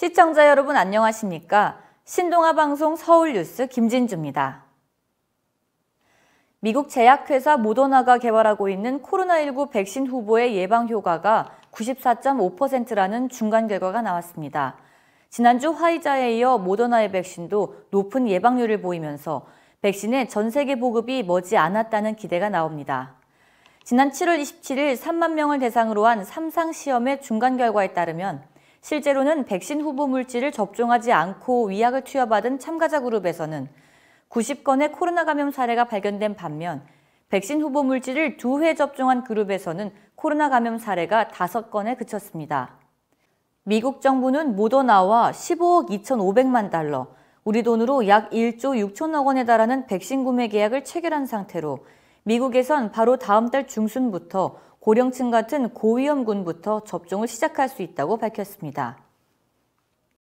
시청자 여러분 안녕하십니까? 신동아 방송 서울 뉴스 김진주입니다. 미국 제약회사 모더나가 개발하고 있는 코로나19 백신 후보의 예방 효과가 94.5%라는 중간 결과가 나왔습니다. 지난주 화이자에 이어 모더나의 백신도 높은 예방률을 보이면서 백신의 전 세계 보급이 머지 않았다는 기대가 나옵니다. 지난 7월 27일 3만 명을 대상으로 한 3상 시험의 중간 결과에 따르면 실제로는 백신 후보 물질을 접종하지 않고 위약을 투여받은 참가자 그룹에서는 90건의 코로나 감염 사례가 발견된 반면 백신 후보 물질을 두 회 접종한 그룹에서는 코로나 감염 사례가 5건에 그쳤습니다. 미국 정부는 모더나와 15억 2,500만 달러, 우리 돈으로 약 1조 6천억 원에 달하는 백신 구매 계약을 체결한 상태로 미국에선 바로 다음 달 중순부터 고령층 같은 고위험군부터 접종을 시작할 수 있다고 밝혔습니다.